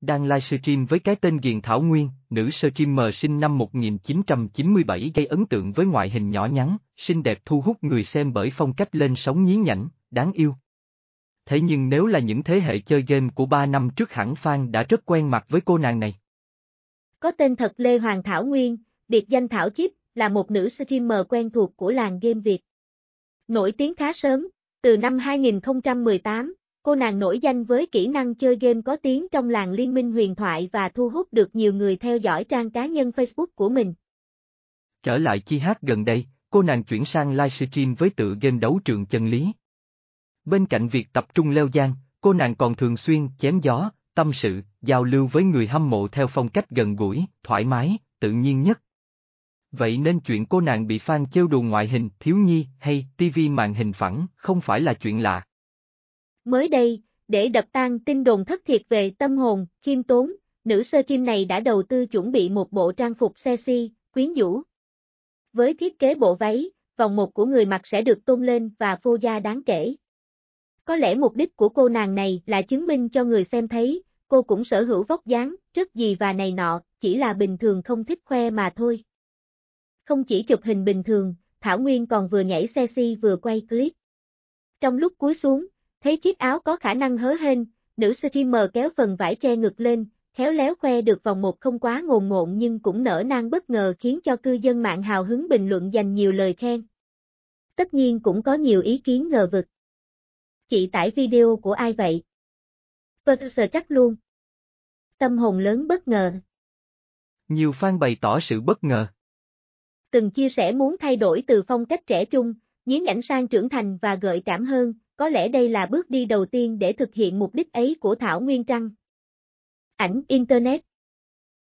đang livestream với cái tên Ghiền Thảo Nguyên, nữ streamer sinh năm 1997 gây ấn tượng với ngoại hình nhỏ nhắn, xinh đẹp thu hút người xem bởi phong cách lên sóng nhí nhảnh, đáng yêu. Thế nhưng nếu là những thế hệ chơi game của 3 năm trước hẳn fan đã rất quen mặt với cô nàng này. Có tên thật Lê Hoàng Thảo Nguyên, biệt danh Thảo Chip, là một nữ streamer quen thuộc của làng game Việt. Nổi tiếng khá sớm, từ năm 2018, Cô nàng nổi danh với kỹ năng chơi game có tiếng trong làng liên minh huyền thoại và thu hút được nhiều người theo dõi trang cá nhân Facebook của mình. Trở lại chi hát gần đây, cô nàng chuyển sang livestream với tựa game đấu trường chân lý. Bên cạnh việc tập trung leo giang, cô nàng còn thường xuyên chém gió, tâm sự, giao lưu với người hâm mộ theo phong cách gần gũi, thoải mái, tự nhiên nhất. Vậy nên chuyện cô nàng bị fan trêu đùa ngoại hình, thiếu nhi hay TV màn hình phẳng không phải là chuyện lạ. Mới đây, để đập tan tin đồn thất thiệt về tâm hồn, khiêm tốn, nữ sơ chim này đã đầu tư chuẩn bị một bộ trang phục sexy, quyến rũ. Với thiết kế bộ váy, vòng một của người mặc sẽ được tôn lên và phô da đáng kể. Có lẽ mục đích của cô nàng này là chứng minh cho người xem thấy, cô cũng sở hữu vóc dáng, rất gì và này nọ, chỉ là bình thường không thích khoe mà thôi. Không chỉ chụp hình bình thường, Thảo Nguyên còn vừa nhảy sexy vừa quay clip. Trong lúc cúi xuống, Thấy chiếc áo có khả năng hớ hên, nữ streamer kéo phần vải che ngực lên, khéo léo khoe được vòng một không quá ngồn ngộn nhưng cũng nở nang bất ngờ khiến cho cư dân mạng hào hứng bình luận dành nhiều lời khen. Tất nhiên cũng có nhiều ý kiến ngờ vực. Chị tải video của ai vậy? Verser chắc luôn. Tâm hồn lớn bất ngờ. Nhiều fan bày tỏ sự bất ngờ. Từng chia sẻ muốn thay đổi từ phong cách trẻ trung, nhí nhảnh sang trưởng thành và gợi cảm hơn, có lẽ đây là bước đi đầu tiên để thực hiện mục đích ấy của Thảo Nguyên Trăng. Ảnh Internet